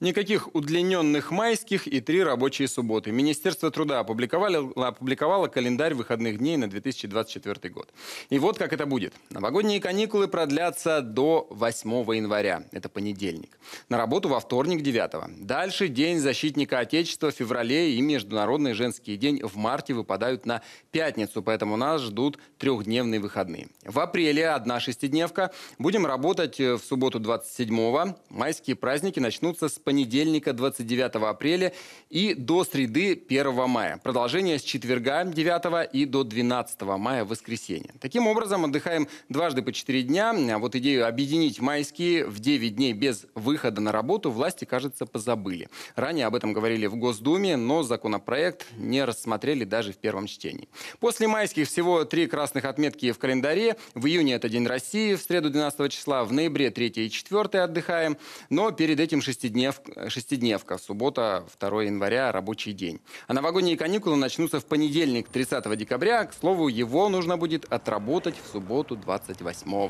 Никаких удлиненных майских и три рабочие субботы. Министерство труда опубликовало, опубликовало календарь выходных дней на 2024 год. И вот как это будет. Новогодние каникулы продлятся до 8 января. Это понедельник. На работу во вторник 9. Дальше День защитника Отечества в феврале и Международный женский день в марте выпадают на пятницу, поэтому нас ждут трехдневные выходные. В апреле одна шестидневка. Будем работать э, в субботу 27-го. Майские праздники начнутся с понедельника 29 апреля и до среды 1 мая. Продолжение с четверга 9 и до 12 мая воскресенье. Таким образом, отдыхаем дважды по 4 дня. А вот идею объединить майские в 9 дней без выхода на работу власти, кажется, позабыли. Ранее об этом говорили в Госдуме, но законопроект не рассмотрели даже в первом чтении. После майских всего три красных отметки в календаре. В июне это День России, в среду 12 числа, в ноябре 3 и 4 отдыхаем. Но перед этим шестидневка шестидневка, суббота, 2 января, рабочий день. А новогодние каникулы начнутся в понедельник, 30 декабря. К слову, его нужно будет отработать в субботу, 28 -го.